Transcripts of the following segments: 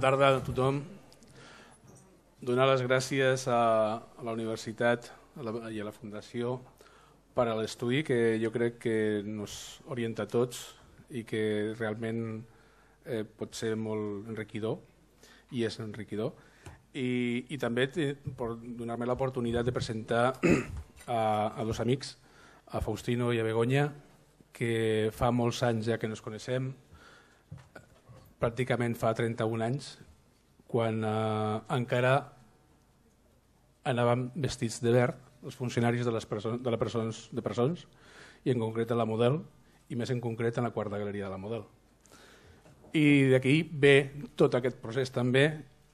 tarda a tothom. Donar les gràcies a, la universitat i a la Fundació per a l'estudi que jo crec que ens orienta a tots i que realment eh, pot ser molt enriquidor i és enriquidor. I, i també per donar-me l'oportunitat de presentar a, a dos amics, a Faustino i a Begoña, que fa molts anys ja que ens coneixem, pràcticament fa 31 anys, quan eh, encara anàvem vestits de verd, els funcionaris de les persones, de, la persones, de persones, i en concret a la Model, i més en concret en la quarta galeria de la Model. I d'aquí ve tot aquest procés també,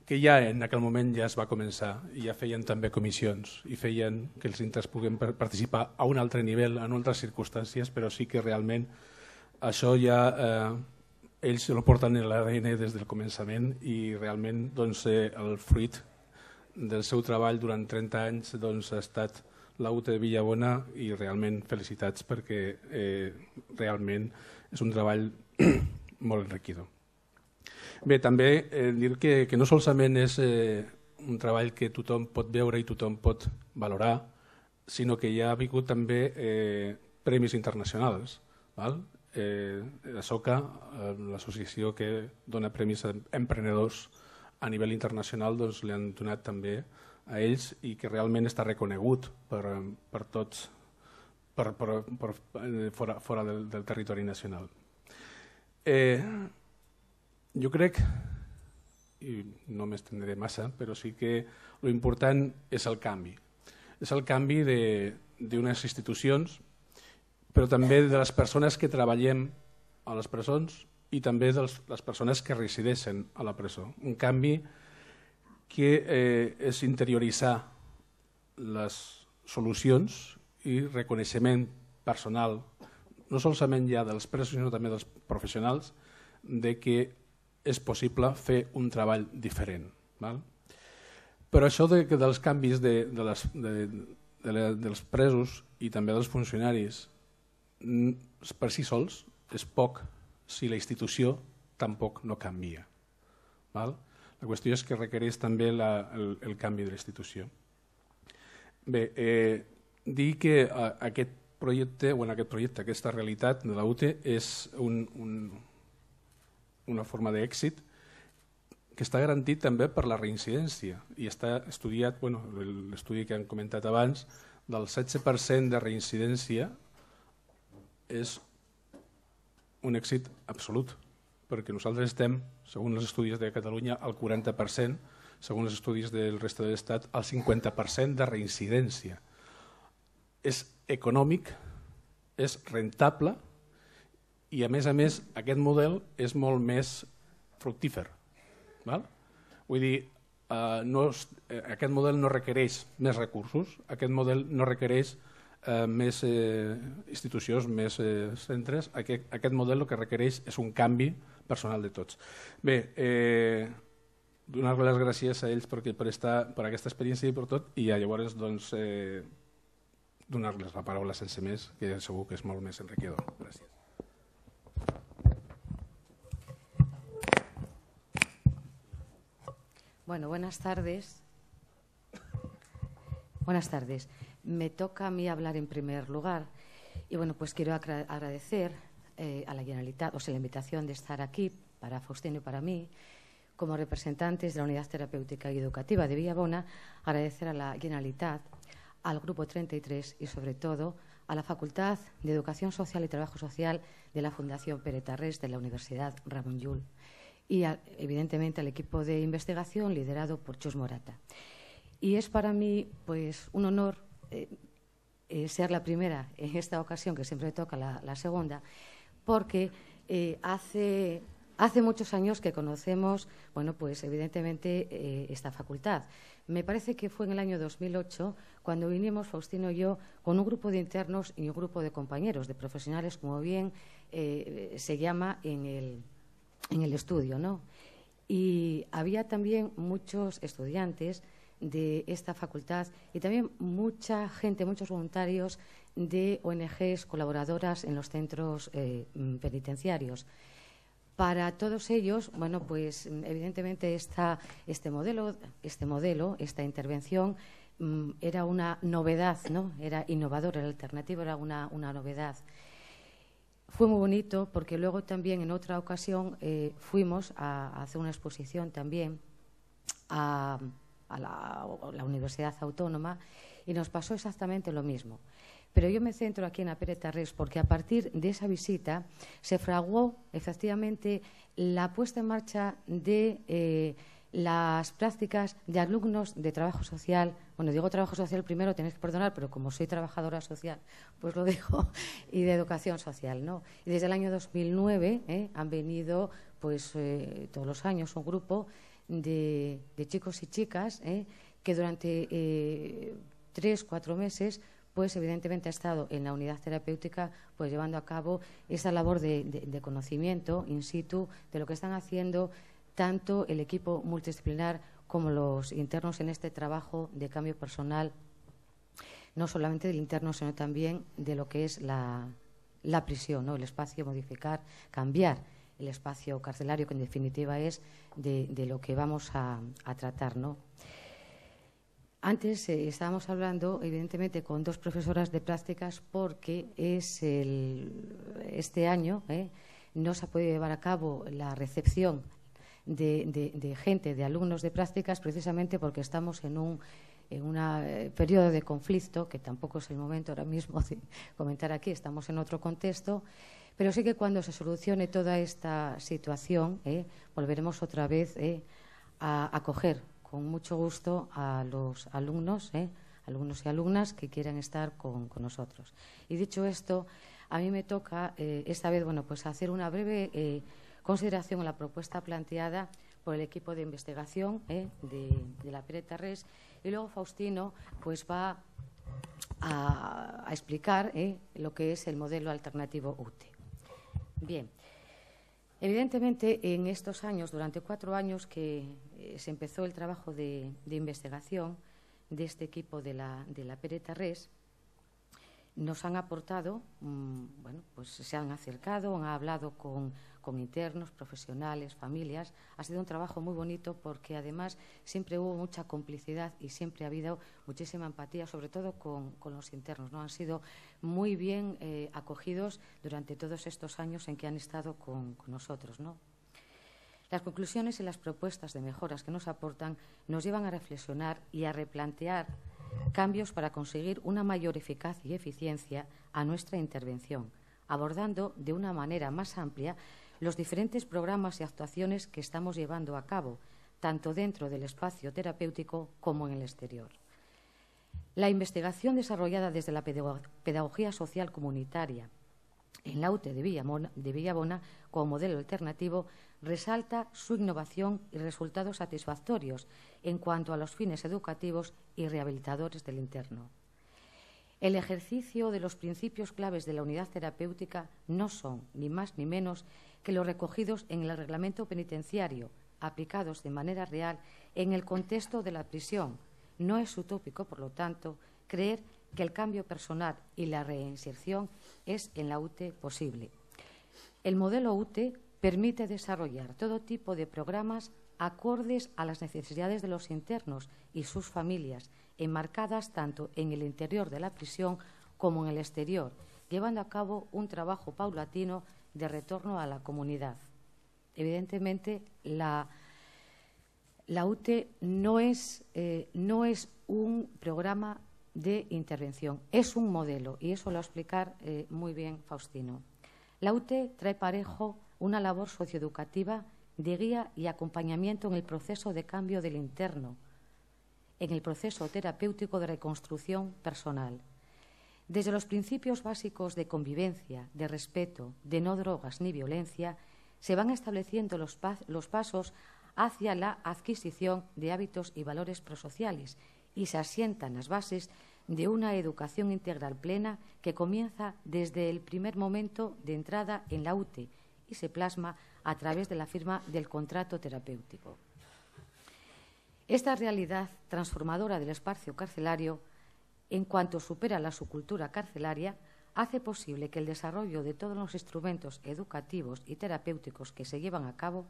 que ja en aquell moment ja es va començar, i ja feien també comissions, i feien que els intres puguem participar a un altre nivell, en altres circumstàncies, però sí que realment això ja eh, ells se lo porten en l'ADN des del començament i realment doncs, eh, el fruit del seu treball durant 30 anys doncs, ha estat la UTE de Villabona i realment felicitats perquè eh, realment és un treball molt enriquidor. Bé, també eh, dir que, que no solament és eh, un treball que tothom pot veure i tothom pot valorar, sinó que ja ha vingut també eh, premis internacionals. Val? eh, ASOCA, eh, l'associació que dona premis a emprenedors a nivell internacional, doncs, li han donat també a ells i que realment està reconegut per, eh, per tots per, per, per, eh, fora, fora del, del territori nacional. Eh, jo crec, i no m'estendré massa, però sí que lo important és el canvi. És el canvi d'unes institucions però també de les persones que treballem a les presons i també de les persones que resideixen a la presó. Un canvi que eh, és interioritzar les solucions i reconeixement personal, no solament ja dels presos, sinó també dels professionals, de que és possible fer un treball diferent. Val? Però això de, dels canvis de, de les, de, de, de, dels presos i també dels funcionaris per si sols és poc si la institució tampoc no canvia. Val? La qüestió és que requereix també la, el, el canvi de la institució. Bé, eh, dir que eh, aquest projecte, o en aquest projecte, aquesta realitat de la UTE és un, un, una forma d'èxit que està garantit també per la reincidència i està estudiat, bueno, l'estudi que han comentat abans, del 16% de reincidència és un èxit absolut, perquè nosaltres estem, segons els estudis de Catalunya, al 40%, segons els estudis del resta de l'Estat, al 50% de reincidència. És econòmic, és rentable i, a més a més, aquest model és molt més fructífer. Val? Vull dir, eh, no, eh, aquest model no requereix més recursos, aquest model no requereix eh, més eh, institucions, més eh, centres, aquest, aquest model el que requereix és un canvi personal de tots. Bé, eh, donar les gràcies a ells perquè per, esta, per aquesta experiència i per tot, i llavors doncs, eh, donar-les la paraula sense més, que segur que és molt més enriquidor. Gràcies. Bueno, buenas tardes. Buenas tardes. me toca a mí hablar en primer lugar. Y bueno, pues quiero agradecer eh, a la Generalitat, o sea, la invitación de estar aquí para Faustino y para mí, como representantes de la Unidad Terapéutica y Educativa de Villabona, agradecer a la Generalitat, al Grupo 33 y, sobre todo, a la Facultad de Educación Social y Trabajo Social de la Fundación Pere Tarrés de la Universidad Ramón Llull y, evidentemente, al equipo de investigación liderado por Chus Morata. Y es para mí pues, un honor eh, eh, ser la primera en esta ocasión, que siempre toca la, segunda, porque eh, hace, hace muchos años que conocemos, bueno, pues evidentemente esta facultad. Me parece que fue en el año 2008 cuando vinimos Faustino y yo con un grupo de internos y un grupo de compañeros, de profesionales, como bien se llama en el, en el estudio, ¿no? Y había también muchos estudiantes de esta facultad y también mucha gente, muchos voluntarios de ONGs colaboradoras en los centros eh, mm, penitenciarios. Para todos ellos, bueno, pues mm, evidentemente este, modelo, este modelo, esta intervención mm, era una novedad, ¿no? Era innovadora, la alternativa era una, novedad. Fue muy bonito porque luego también en otra ocasión eh, fuimos a hacer una exposición también a a la, Universidad Autónoma y nos pasó exactamente lo mismo. Pero yo me centro aquí en Pereta Reis porque a partir de esa visita se fraguó efectivamente la puesta en marcha de eh, las prácticas de alumnos de trabajo social. Bueno, digo trabajo social primero, tenéis que perdonar, pero como soy trabajadora social, pues lo dejo, y de educación social, ¿no? Y desde el año 2009 ¿eh? han venido, pues eh, todos los años, un grupo de, chicos y chicas ¿eh? que durante tres eh, tres, cuatro meses pues evidentemente ha estado en la unidad terapéutica pues llevando a cabo esa labor de, conocimiento in situ de lo que están haciendo tanto el equipo multidisciplinar como los internos en este trabajo de cambio personal no solamente del interno, sino también de lo que es la, prisión, el espacio, modificar, cambiar el espacio carcelario, que en definitiva es de, lo que vamos a, tratar. Antes eh, estábamos hablando, evidentemente, con dos profesoras de prácticas porque es este año eh, no se ha podido llevar a cabo la recepción de, gente, de alumnos de prácticas, precisamente porque estamos en un en eh, periodo de conflicto, que tampoco es el momento ahora mismo de comentar aquí, estamos en otro contexto, pero sí que cuando se solucione toda esta situación, ¿eh? volveremos otra vez ¿eh? a acoger con mucho gusto a los alumnos, ¿eh? alumnos y alumnas que quieran estar con, nosotros. Y dicho esto, a mí me toca esta vez pues hacer una breve consideración a la propuesta planteada por el equipo de investigación de, la Pireta Res y luego Faustino pues va a, a explicar lo que es el modelo alternativo UTE. Bien. Evidentemente, en estos años, durante cuatro años que eh, se empezó el trabajo de, investigación de este equipo de la, de Pereta Res, nos han aportado, mm, bueno, pues se han acercado, han hablado con, internos, profesionales, familias. Ha sido un trabajo muy bonito porque además siempre hubo mucha complicidad y siempre ha habido muchísima empatía, sobre todo con, con los internos. ¿no? Han sido muy bien eh, acogidos durante todos estos años en que han estado con, nosotros. Las conclusiones y las propuestas de mejoras que nos aportan nos llevan a reflexionar y a replantear cambios para conseguir una mayor eficacia y eficiencia a nuestra intervención, abordando de una manera más amplia los diferentes programas y actuaciones que estamos llevando a cabo, tanto dentro del espacio terapéutico como en el exterior. La investigación desarrollada desde la pedagogía social comunitaria en la UTE de, Villabona como modelo alternativo resalta su innovación y resultados satisfactorios en cuanto a los fines educativos y rehabilitadores del interno. El ejercicio de los principios claves de la unidad terapéutica no son ni más ni menos que los recogidos en el reglamento penitenciario, aplicados de manera real en el contexto de la prisión, no es utópico, por lo tanto, creer que el cambio personal y la reinserción es en la UTE posible. El modelo UTE permite desarrollar todo tipo de programas acordes a las necesidades de los internos y sus familias, enmarcadas tanto en el interior de la prisión como en el exterior, llevando a cabo un trabajo paulatino de retorno a la comunidad. Evidentemente, la la UTE eh, no es, un programa de intervención, es un modelo y eso lo va a explicar eh, muy bien Faustino. La UTE trae parejo una labor socioeducativa de guía y acompañamiento en el proceso de cambio del interno, en el proceso terapéutico de reconstrucción personal. Desde los principios básicos de convivencia, de respeto, de no drogas ni violencia, se van estableciendo los, los pasos hacia la adquisición de hábitos y valores prosociales y se asientan las bases de una educación integral plena que comienza desde el primer momento de entrada en la UTE y se plasma a través de la firma del contrato terapéutico. Esta realidad transformadora del espacio carcelario, en cuanto supera la subcultura carcelaria, hace posible que el desarrollo de todos los instrumentos educativos y terapéuticos que se llevan a cabo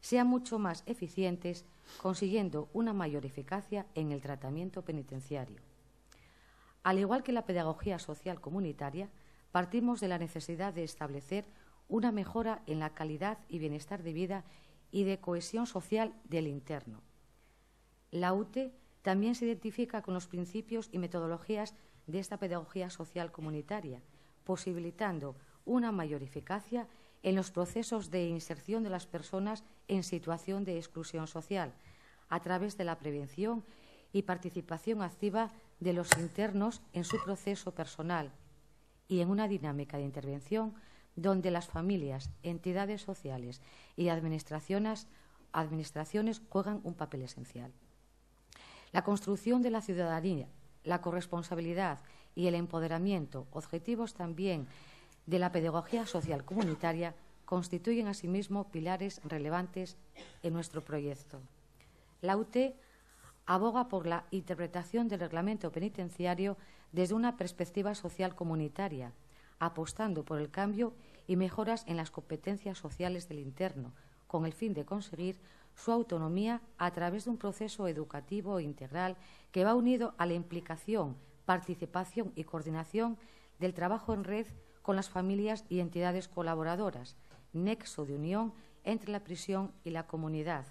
sean mucho más eficientes, consiguiendo una mayor eficacia en el tratamiento penitenciario. Al igual que la pedagogía social comunitaria, partimos de la necesidad de establecer una mejora en la calidad y bienestar de vida y de cohesión social del interno. La UTE también se identifica con los principios y metodologías de esta pedagogía social comunitaria, posibilitando una mayor eficacia en los procesos de inserción de las personas en situación de exclusión social, a través de la prevención y participación activa de los internos en su proceso personal y en una dinámica de intervención donde las familias, entidades sociales y administraciones, juegan un papel esencial. La construcción de la ciudadanía, la corresponsabilidad y el empoderamiento, objetivos también de la pedagogía social comunitaria constituyen asimismo pilares relevantes en nuestro proyecto. La UTE aboga por la interpretación del reglamento penitenciario desde una perspectiva social comunitaria, apostando por el cambio y mejoras en las competencias sociales del interno, con el fin de conseguir su autonomía a través de un proceso educativo integral que va unido a la implicación, participación y coordinación del trabajo en red con las familias y entidades colaboradoras, nexo de unión entre la prisión y la comunidad.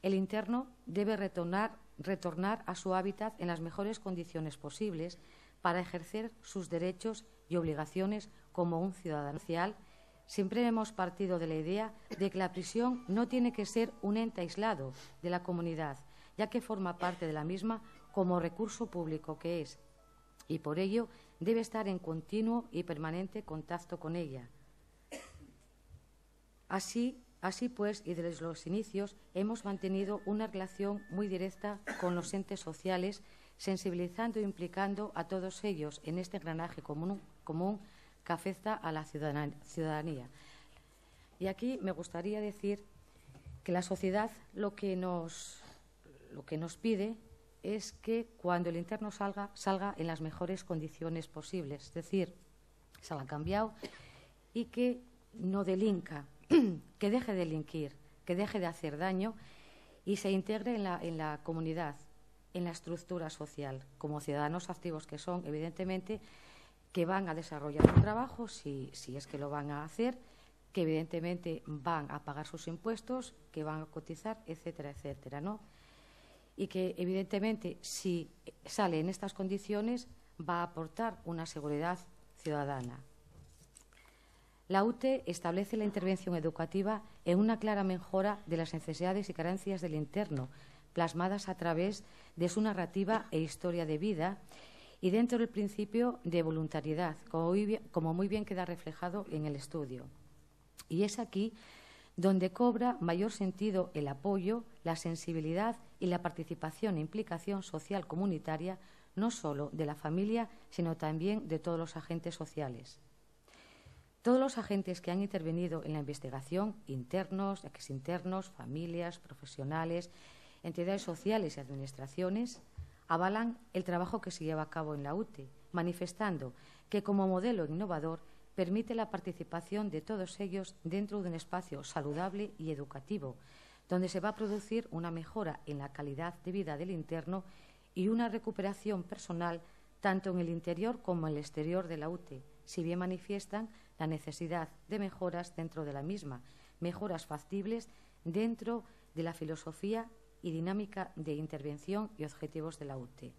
El interno debe retornar, retornar a su hábitat en las mejores condiciones posibles para ejercer sus derechos y obligaciones como un ciudadano social. Siempre hemos partido de la idea de que la prisión no tiene que ser un ente aislado de la comunidad, ya que forma parte de la misma como recurso público que es, y por ello debe estar en continuo y permanente contacto con ella. Así, así pues, y desde los inicios hemos mantenido una relación muy directa con los entes sociales, sensibilizando e implicando a todos ellos en este engranaje común, común que afecta a la ciudadanía. Y aquí me gustaría decir que la sociedad lo que nos, lo que nos pide es que cuando el interno salga, salga en las mejores condiciones posibles, es decir, salga cambiado y que no delinca, que deje de delinquir, que deje de hacer daño y se integre en la, comunidad, en la estructura social, como ciudadanos activos que son, evidentemente, que van a desarrollar un trabajo, si, si es que lo van a hacer, que evidentemente van a pagar sus impuestos, que van a cotizar, etcétera, etcétera, ¿no? y que evidentemente si sale en estas condiciones va a aportar una seguridad ciudadana. La UTE establece la intervención educativa en una clara mejora de las necesidades y carencias del interno, plasmadas a través de su narrativa e historia de vida y dentro del principio de voluntariedad, como muy bien, queda reflejado en el estudio. Y es aquí donde cobra mayor sentido el apoyo, la sensibilidad y la participación e implicación social comunitaria, no solo de la familia, sino también de todos los agentes sociales. Todos los agentes que han intervenido en la investigación, internos, exinternos, familias, profesionales, entidades sociales y administraciones, avalan el trabajo que se lleva a cabo en la UTE, manifestando que como modelo innovador permite la participación de todos ellos dentro de un espacio saludable y educativo, donde se va a producir una mejora en la calidad de vida del interno y una recuperación personal tanto en el interior como en el exterior de la UTE, si bien manifiestan la necesidad de mejoras dentro de la misma, mejoras factibles dentro de la filosofía y dinámica de intervención y objetivos de la UTE.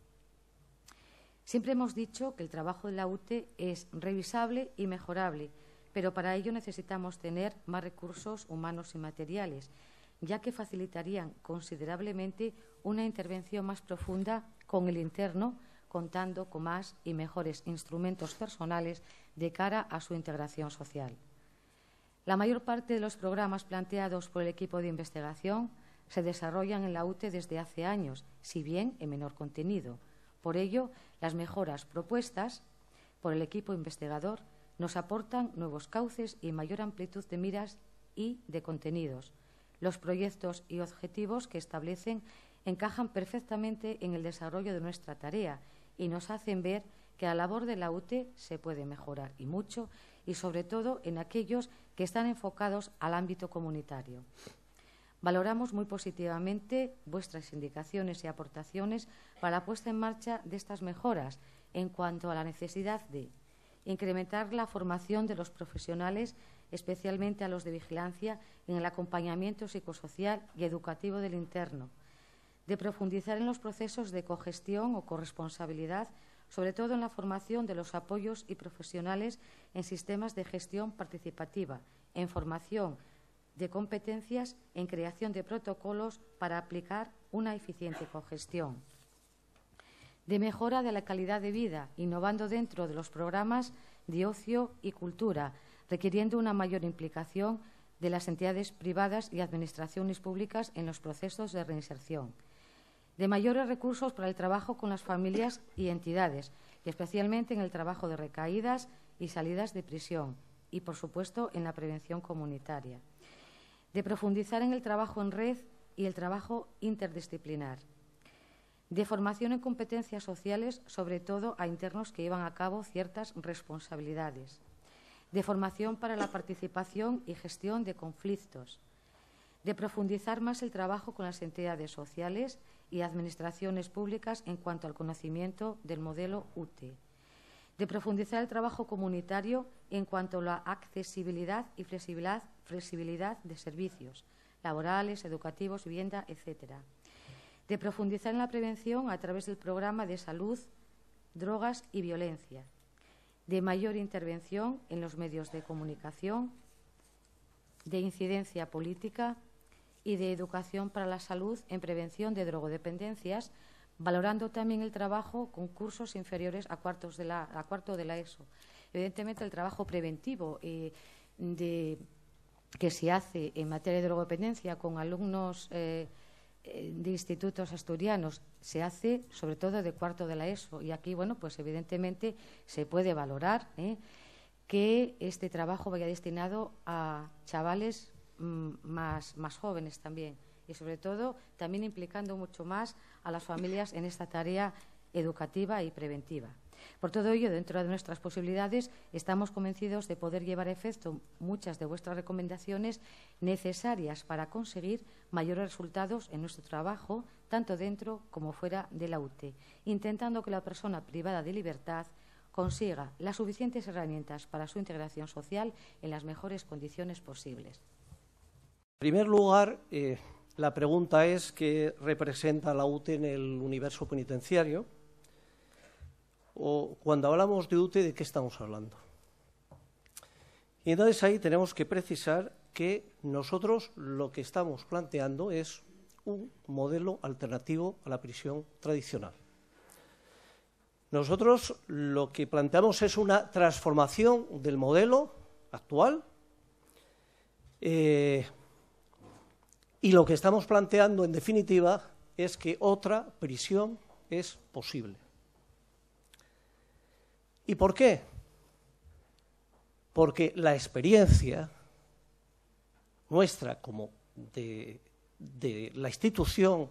Siempre hemos dicho que el trabajo de la UTE es revisable y mejorable, pero para ello necesitamos tener más recursos humanos y materiales, ya que facilitarían considerablemente una intervención más profunda con el interno, contando con más y mejores instrumentos personales de cara a su integración social. La mayor parte de los programas planteados por el equipo de investigación se desarrollan en la UTE desde hace años, si bien en menor contenido. Por ello, las mejoras propuestas por el equipo investigador nos aportan nuevos cauces y mayor amplitud de miras y de contenidos. Los proyectos y objetivos que establecen encajan perfectamente en el desarrollo de nuestra tarea y nos hacen ver que la labor de la UT se puede mejorar y mucho, y sobre todo en aquellos que están enfocados al ámbito comunitario. Valoramos muy positivamente vuestras indicaciones y aportaciones para la puesta en marcha de estas mejoras en cuanto a la necesidad de incrementar la formación de los profesionales, especialmente a los de vigilancia, en el acompañamiento psicosocial y educativo del interno, de profundizar en los procesos de cogestión o corresponsabilidad, sobre todo en la formación de los apoyos y profesionales en sistemas de gestión participativa, en formación de competencias en creación de protocolos para aplicar una eficiente cogestión de mejora de la calidad de vida, innovando dentro de los programas de ocio y cultura, requiriendo una mayor implicación de las entidades privadas y administraciones públicas en los procesos de reinserción, de mayores recursos para el trabajo con las familias y entidades, especialmente en el trabajo de recaídas y salidas de prisión, y, por supuesto, en la prevención comunitaria, de profundizar en el trabajo en red y el trabajo interdisciplinar de formación en competencias sociales, sobre todo a internos que llevan a cabo ciertas responsabilidades, de formación para la participación y gestión de conflictos, de profundizar más el trabajo con las entidades sociales y administraciones públicas en cuanto al conocimiento del modelo UTE, de profundizar el trabajo comunitario en cuanto a la accesibilidad y flexibilidad, de servicios laborales, educativos, vivienda, etcétera de profundizar en la prevención a través del programa de salud, drogas y violencia, de mayor intervención en los medios de comunicación, de incidencia política y de educación para la salud en prevención de drogodependencias, valorando también el trabajo con cursos inferiores a, cuartos de la, a cuarto de la ESO. Evidentemente, el trabajo preventivo eh, que se hace en materia de drogodependencia con alumnos eh, eh, de institutos asturianos se hace sobre todo de cuarto de la ESO y aquí bueno pues evidentemente se puede valorar ¿eh? que este trabajo vaya destinado a chavales mm, más jóvenes también y sobre todo también implicando mucho más a las familias en esta tarea educativa y preventiva. Por todo ello, dentro de nuestras posibilidades, estamos convencidos de poder llevar a efecto muchas de vuestras recomendaciones necesarias para conseguir mayores resultados en nuestro trabajo, tanto dentro como fuera de la UTE, intentando que la persona privada de libertad consiga las suficientes herramientas para su integración social en las mejores condiciones posibles. En primer lugar, eh, la pregunta es qué representa la UTE en el universo penitenciario o cuando hablamos de UTE, ¿de qué estamos hablando? Y entonces ahí tenemos que precisar que nosotros lo que estamos planteando es un modelo alternativo a la prisión tradicional. Nosotros lo que planteamos es una transformación del modelo actual eh, y lo que estamos planteando, en definitiva, es que otra prisión es posible. ¿Y por qué? Porque la experiencia nuestra como de, la institución,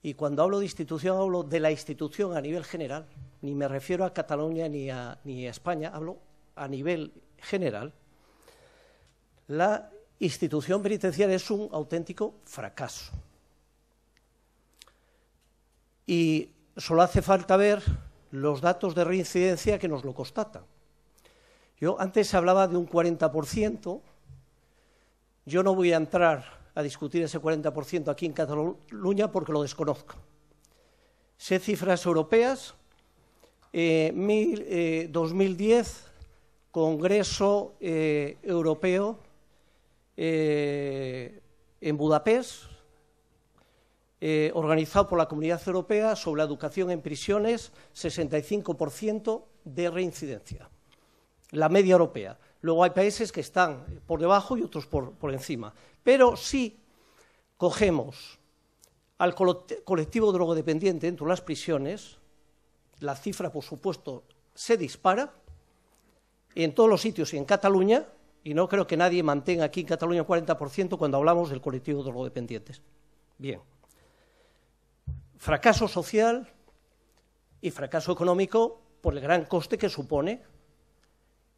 y cuando hablo de institución hablo de la institución a nivel general, ni me refiero a Cataluña ni a, ni a España, hablo a nivel general, la institución penitenciaria es un auténtico fracaso. Y solo hace falta ver los datos de reincidencia que nos lo constatan. Yo antes hablaba de un 40%, yo no voy a entrar a discutir ese 40% aquí en Cataluña porque lo desconozco. Sé cifras europeas, 2010, eh, eh, Congreso eh, Europeo en Budapest, eh, organizado por la Comunidad Europea sobre la educación en prisiones, 65% de reincidencia, la media europea. Luego hay países que están por debajo y otros por, encima. Pero si cogemos al colectivo drogodependiente dentro de las prisiones, la cifra, por supuesto, se dispara en todos los sitios y en Cataluña, y no creo que nadie mantenga aquí en Cataluña el 40% cuando hablamos del colectivo de drogodependientes. Bien fracaso social y fracaso económico por el gran coste que supone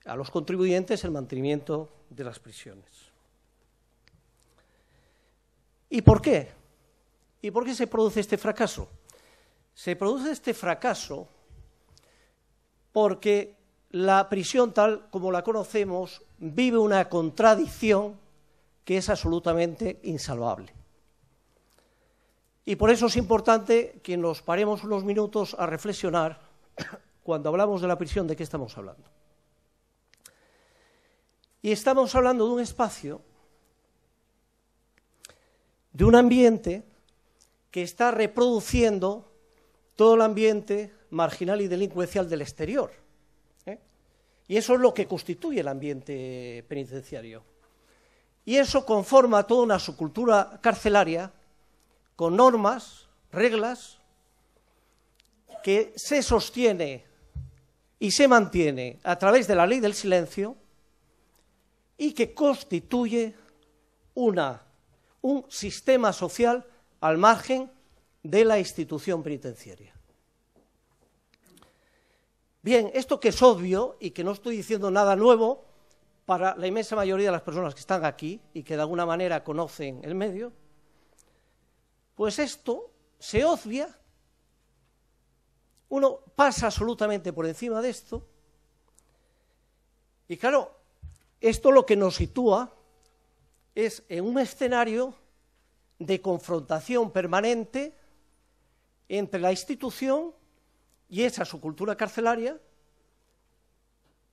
a los contribuyentes el mantenimiento de las prisiones. ¿Y por qué? ¿Y por qué se produce este fracaso? Se produce este fracaso porque la prisión tal como la conocemos vive una contradicción que es absolutamente insalvable. Y por eso es importante que nos paremos unos minutos a reflexionar cuando hablamos de la prisión de qué estamos hablando. Y estamos hablando de un espacio, de un ambiente que está reproduciendo todo el ambiente marginal y delincuencial del exterior. ¿eh? Y eso es lo que constituye el ambiente penitenciario. Y eso conforma toda una subcultura carcelaria con normas, reglas, que se sostiene y se mantiene a través de la ley del silencio y que constituye una, un sistema social al margen de la institución penitenciaria. Bien, esto que es obvio y que no estoy diciendo nada nuevo para la inmensa mayoría de las personas que están aquí y que de alguna manera conocen el medio, pues esto se obvia, uno pasa absolutamente por encima de esto, y claro, esto lo que nos sitúa es en un escenario de confrontación permanente entre la institución y esa su cultura carcelaria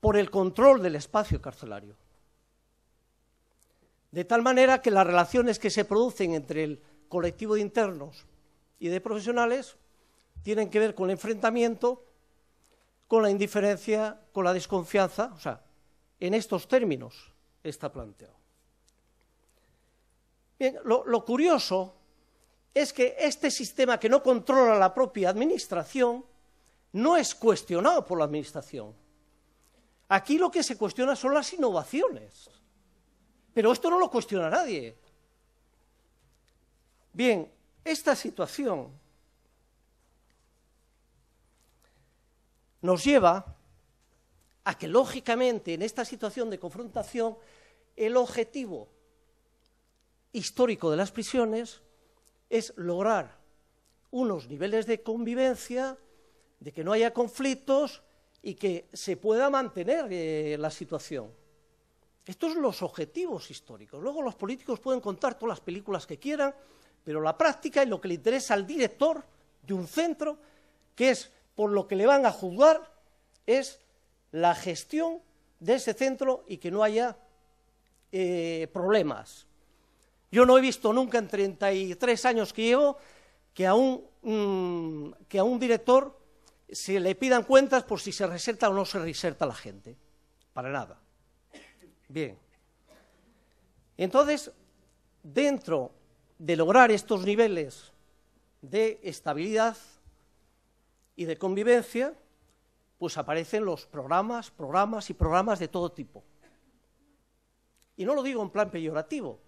por el control del espacio carcelario. De tal manera que las relaciones que se producen entre el colectivo de internos y de profesionales tienen que ver con el enfrentamiento, con la indiferencia, con la desconfianza, o sea, en estos términos está planteado. Bien, lo, lo curioso es que este sistema que no controla la propia administración no es cuestionado por la administración. Aquí lo que se cuestiona son las innovaciones, pero esto no lo cuestiona nadie. Bien, esta situación nos lleva a que, lógicamente, en esta situación de confrontación, el objetivo histórico de las prisiones es lograr unos niveles de convivencia, de que no haya conflictos y que se pueda mantener eh, la situación. Estos son los objetivos históricos. Luego los políticos pueden contar todas las películas que quieran, pero la práctica y lo que le interesa al director de un centro, que es por lo que le van a juzgar, es la gestión de ese centro y que no haya eh, problemas. Yo no he visto nunca en 33 años que llevo que a un, mm, que a un director se le pidan cuentas por si se reserta o no se reserta la gente. Para nada. Bien. Entonces, dentro de lograr estos niveles de estabilidad y de convivencia, pues aparecen los programas, programas y programas de todo tipo. Y no lo digo en plan peyorativo,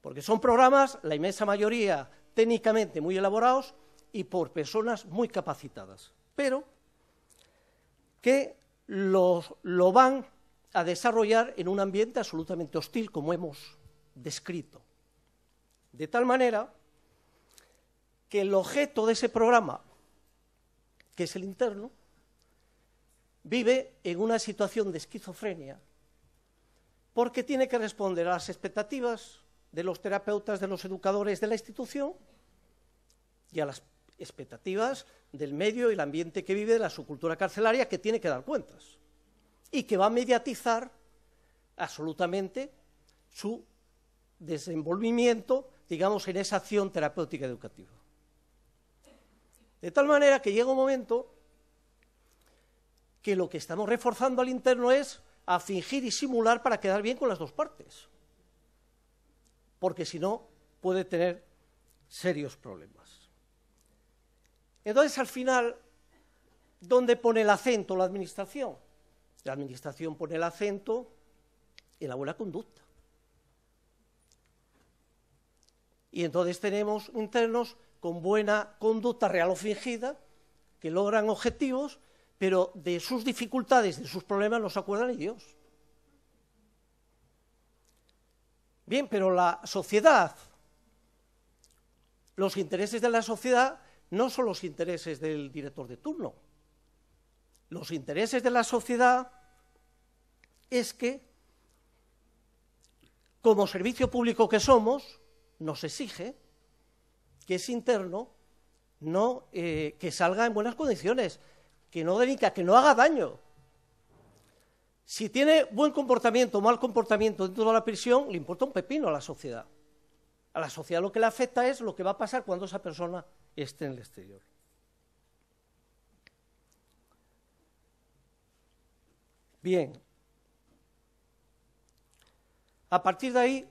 porque son programas, la inmensa mayoría, técnicamente muy elaborados y por personas muy capacitadas, pero que lo van a desarrollar en un ambiente absolutamente hostil, como hemos descrito. De tal manera que el objeto de ese programa, que es el interno, vive en una situación de esquizofrenia porque tiene que responder a las expectativas de los terapeutas, de los educadores de la institución y a las expectativas del medio y el ambiente que vive de la subcultura carcelaria que tiene que dar cuentas y que va a mediatizar absolutamente su desenvolvimiento digamos, en esa acción terapéutica educativa. De tal manera que llega un momento que lo que estamos reforzando al interno es a fingir y simular para quedar bien con las dos partes. Porque si no, puede tener serios problemas. Entonces, al final, ¿dónde pone el acento la Administración? La Administración pone el acento en la buena conducta. Y entonces tenemos internos con buena conducta real o fingida, que logran objetivos, pero de sus dificultades, de sus problemas, no se acuerdan ellos. Bien, pero la sociedad, los intereses de la sociedad no son los intereses del director de turno. Los intereses de la sociedad es que, como servicio público que somos, nos exige que ese interno no, eh, que salga en buenas condiciones, que no dedica, que no haga daño. Si tiene buen comportamiento o mal comportamiento dentro de la prisión, le importa un pepino a la sociedad. A la sociedad lo que le afecta es lo que va a pasar cuando esa persona esté en el exterior. Bien. A partir de ahí,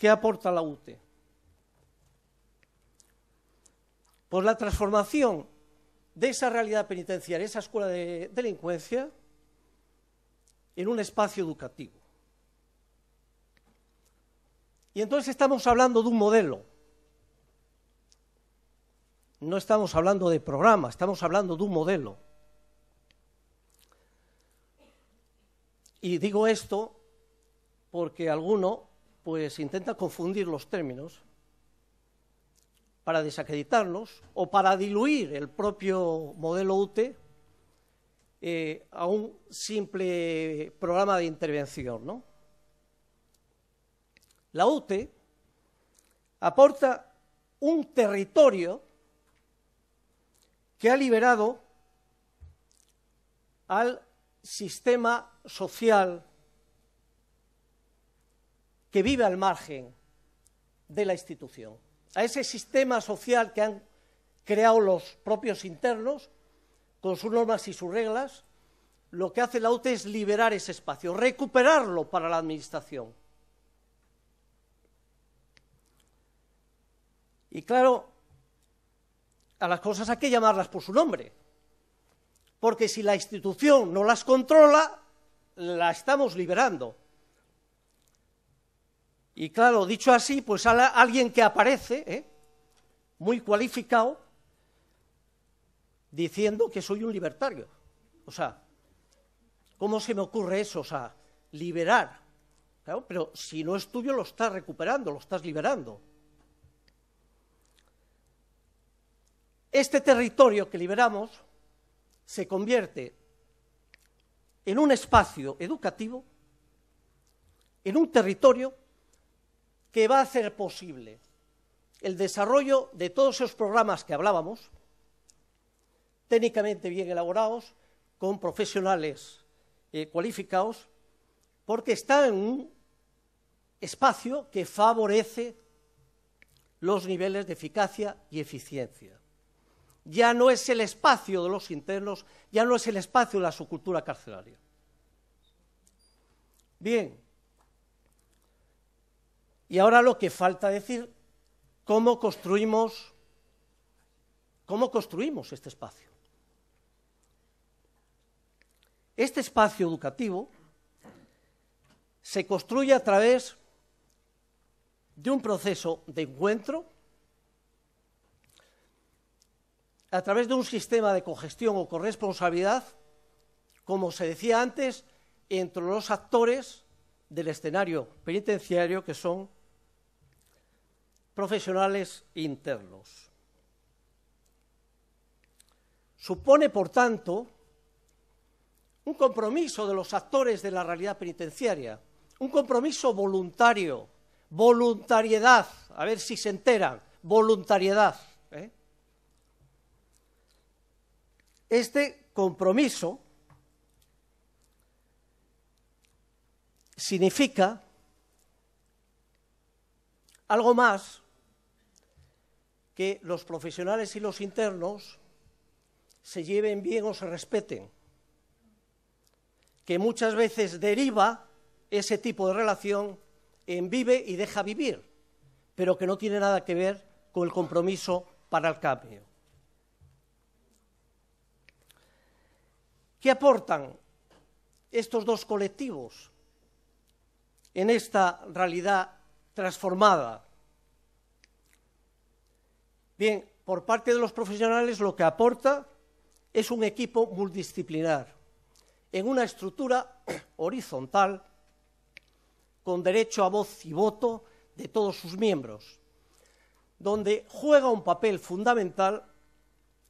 ¿Qué aporta la UTE? Pues la transformación de esa realidad penitenciaria, esa escuela de delincuencia, en un espacio educativo. Y entonces estamos hablando de un modelo. No estamos hablando de programa, estamos hablando de un modelo. Y digo esto porque alguno pues intenta confundir los términos para desacreditarlos o para diluir el propio modelo UTE eh, a un simple programa de intervención. La UTE aporta un territorio que ha liberado al sistema social que vive al margen de la institución, a ese sistema social que han creado los propios internos, con sus normas y sus reglas, lo que hace la UTE es liberar ese espacio, recuperarlo para la Administración. Y claro, a las cosas hay que llamarlas por su nombre, porque si la institución no las controla, la estamos liberando. Y claro, dicho así, pues alguien que aparece, ¿eh? muy cualificado, diciendo que soy un libertario. O sea, ¿cómo se me ocurre eso? O sea, liberar. pero si no es tuyo, lo estás recuperando, lo estás liberando. Este territorio que liberamos se convierte en un espacio educativo, en un territorio que va a hacer posible el desarrollo de todos esos programas que hablábamos, técnicamente bien elaborados, con profesionales eh, cualificados, porque está en un espacio que favorece los niveles de eficacia y eficiencia. Ya no es el espacio de los internos, ya no es el espacio de la subcultura carcelaria. Bien, y ahora lo que falta decir, ¿cómo construimos, cómo construimos este espacio? Este espacio educativo se construye a través de un proceso de encuentro, a través de un sistema de cogestión o corresponsabilidad, como se decía antes, entre los actores del escenario penitenciario que son profesionales internos. Supone, por tanto, un compromiso de los actores de la realidad penitenciaria, un compromiso voluntario, voluntariedad, a ver si se enteran, voluntariedad. ¿eh? Este compromiso significa algo más que los profesionales y los internos se lleven bien o se respeten, que muchas veces deriva ese tipo de relación en vive y deja vivir, pero que no tiene nada que ver con el compromiso para el cambio. ¿Qué aportan estos dos colectivos en esta realidad transformada? Bien, por parte de los profesionales lo que aporta es un equipo multidisciplinar, en una estructura horizontal, con derecho a voz y voto de todos sus miembros, donde juega un papel fundamental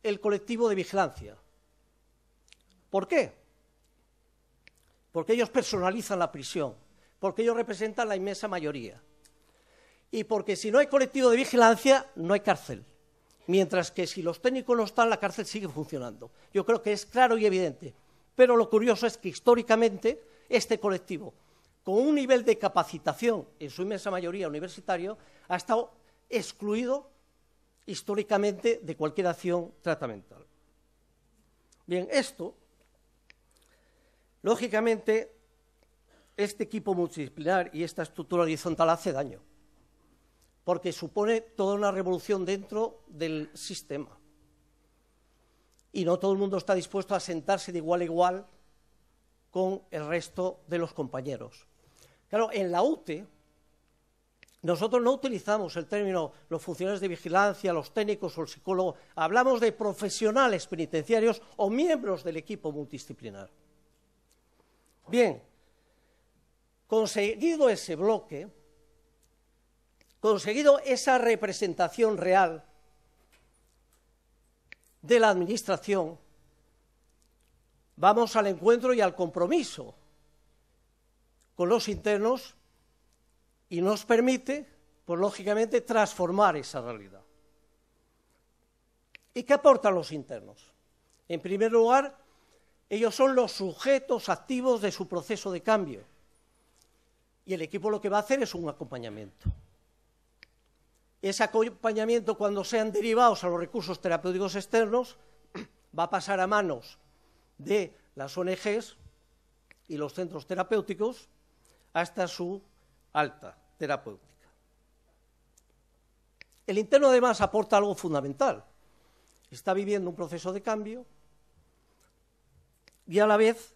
el colectivo de vigilancia. ¿Por qué? Porque ellos personalizan la prisión, porque ellos representan la inmensa mayoría y porque si no hay colectivo de vigilancia no hay cárcel. Mientras que si los técnicos no están, la cárcel sigue funcionando. Yo creo que es claro y evidente. Pero lo curioso es que históricamente este colectivo, con un nivel de capacitación, en su inmensa mayoría universitario, ha estado excluido históricamente de cualquier acción tratamental. Bien, esto, lógicamente, este equipo multidisciplinar y esta estructura horizontal hace daño porque supone toda una revolución dentro del sistema. Y no todo el mundo está dispuesto a sentarse de igual a igual con el resto de los compañeros. Claro, en la UTE nosotros no utilizamos el término los funcionarios de vigilancia, los técnicos o el psicólogo, hablamos de profesionales penitenciarios o miembros del equipo multidisciplinar. Bien, conseguido ese bloque, conseguido esa representación real de la Administración, vamos al encuentro y al compromiso con los internos y nos permite, pues lógicamente, transformar esa realidad. ¿Y qué aportan los internos? En primer lugar, ellos son los sujetos activos de su proceso de cambio y el equipo lo que va a hacer es un acompañamiento. Ese acompañamiento, cuando sean derivados a los recursos terapéuticos externos, va a pasar a manos de las ONGs y los centros terapéuticos hasta su alta terapéutica. El interno además aporta algo fundamental. Está viviendo un proceso de cambio y a la vez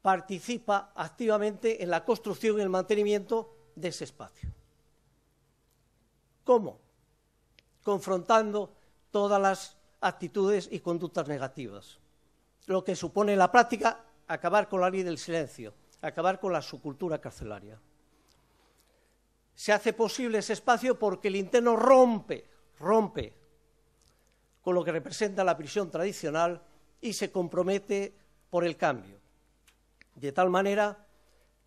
participa activamente en la construcción y el mantenimiento de ese espacio. ¿Cómo? Confrontando todas las actitudes y conductas negativas. Lo que supone en la práctica acabar con la ley del silencio, acabar con la subcultura carcelaria. Se hace posible ese espacio porque el interno rompe, rompe con lo que representa la prisión tradicional y se compromete por el cambio, de tal manera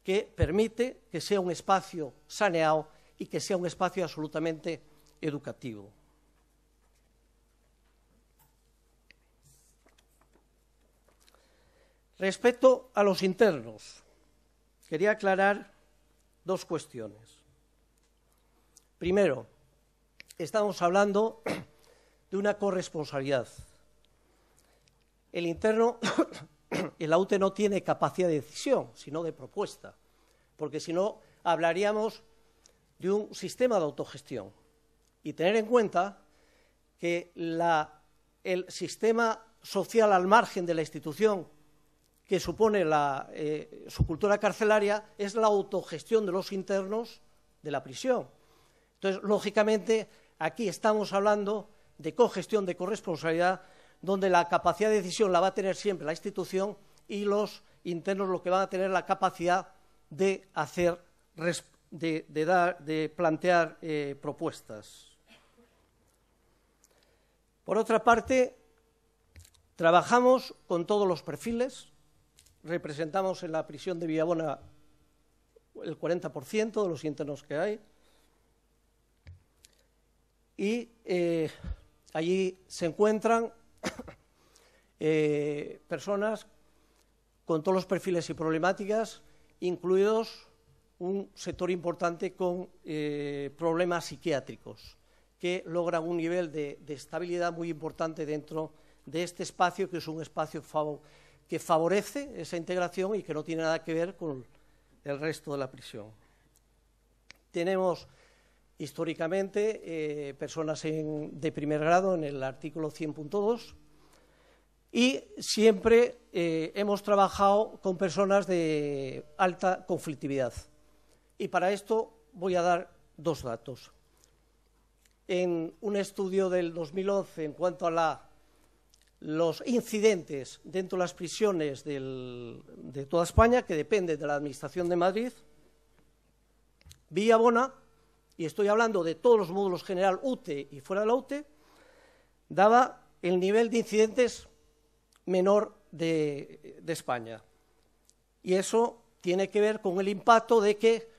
que permite que sea un espacio saneado y que sea un espacio absolutamente educativo. Respecto a los internos, quería aclarar dos cuestiones. Primero, estamos hablando de una corresponsabilidad. El interno, el AUTE no tiene capacidad de decisión, sino de propuesta, porque si no hablaríamos de un sistema de autogestión y tener en cuenta que el sistema social al margen de la institución que supone la, eh, su cultura carcelaria es la autogestión de los internos de la prisión. Entonces, lógicamente, aquí estamos hablando de cogestión, de corresponsabilidad, donde la capacidad de decisión la va a tener siempre la institución y los internos lo que van a tener la capacidad de hacer de, dar, de plantear eh, propuestas. Por otra parte, trabajamos con todos los perfiles. Representamos en la prisión de Villabona el 40% de los internos que hay. Y eh, allí se encuentran eh, personas con todos los perfiles y problemáticas, incluidos un sector importante con eh, problemas psiquiátricos, que logran un nivel de, estabilidad muy importante dentro de este espacio, que es un espacio que favorece esa integración y que no tiene nada que ver con el resto de la prisión. Tenemos históricamente eh, personas de primer grado en el artículo 100.2 y siempre eh, hemos trabajado con personas de alta conflictividad. Y para esto voy a dar dos datos. En un estudio del 2011 en cuanto a los incidentes dentro de las prisiones de toda España, que depende de la Administración de Madrid, Bona, y estoy hablando de todos los módulos general UTE y fuera de la UTE, daba el nivel de incidentes menor de España. Y eso tiene que ver con el impacto de que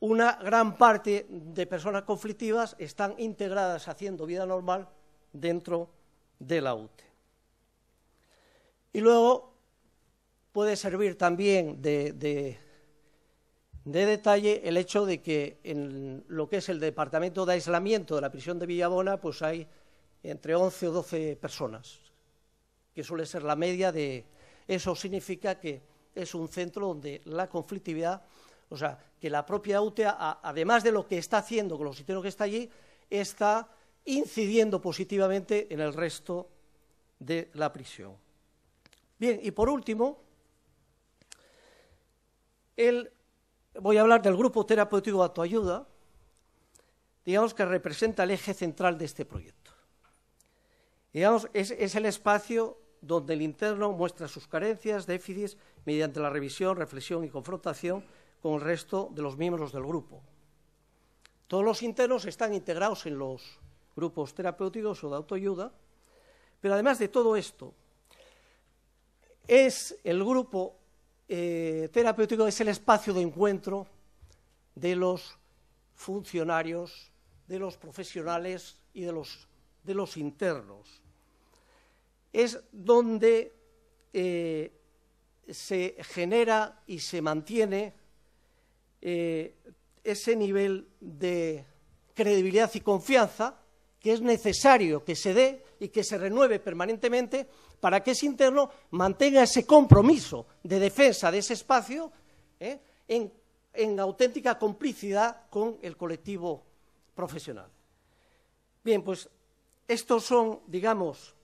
una gran parte de personas conflictivas están integradas haciendo vida normal dentro de la UTE. Y luego puede servir también de, detalle el hecho de que en lo que es el departamento de aislamiento de la prisión de Villabona, pues hay entre 11 o 12 personas, que suele ser la media de... Eso significa que es un centro donde la conflictividad o sea, que la propia UTEA, además de lo que está haciendo con los sitios que está allí, está incidiendo positivamente en el resto de la prisión. Bien, y por último, voy a hablar del grupo terapéutico de autoayuda, digamos que representa el eje central de este proyecto. Digamos, es el espacio donde el interno muestra sus carencias, déficits, mediante la revisión, reflexión y confrontación con el resto de los miembros del grupo. Todos los internos están integrados en los grupos terapéuticos o de autoayuda, pero además de todo esto, es el grupo eh, terapéutico, es el espacio de encuentro de los funcionarios, de los profesionales y de los, internos. Es donde eh, se genera y se mantiene eh, ese nivel de credibilidad y confianza que es necesario que se dé y que se renueve permanentemente para que ese interno mantenga ese compromiso de defensa de ese espacio eh, en, auténtica complicidad con el colectivo profesional. Bien, pues estos son, digamos,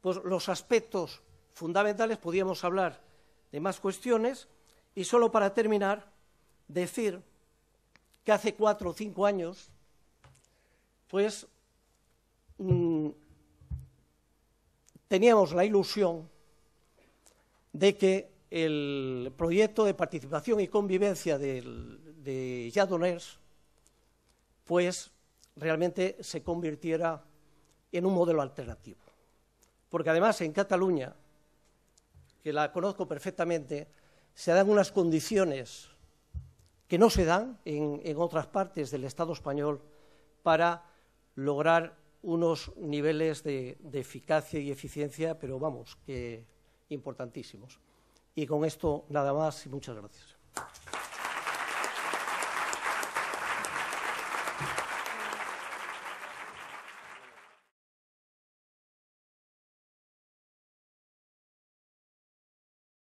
pues los aspectos fundamentales. Podríamos hablar de más cuestiones y solo para terminar decir que hace cuatro o cinco años, pues mm, teníamos la ilusión de que el proyecto de participación y convivencia de Yadoners, pues realmente se convirtiera en un modelo alternativo. Porque además en Cataluña, que la conozco perfectamente, se dan unas condiciones que no se dan en, otras partes del Estado español para lograr unos niveles de, de, eficacia y eficiencia, pero vamos, que importantísimos. Y con esto nada más y muchas gracias.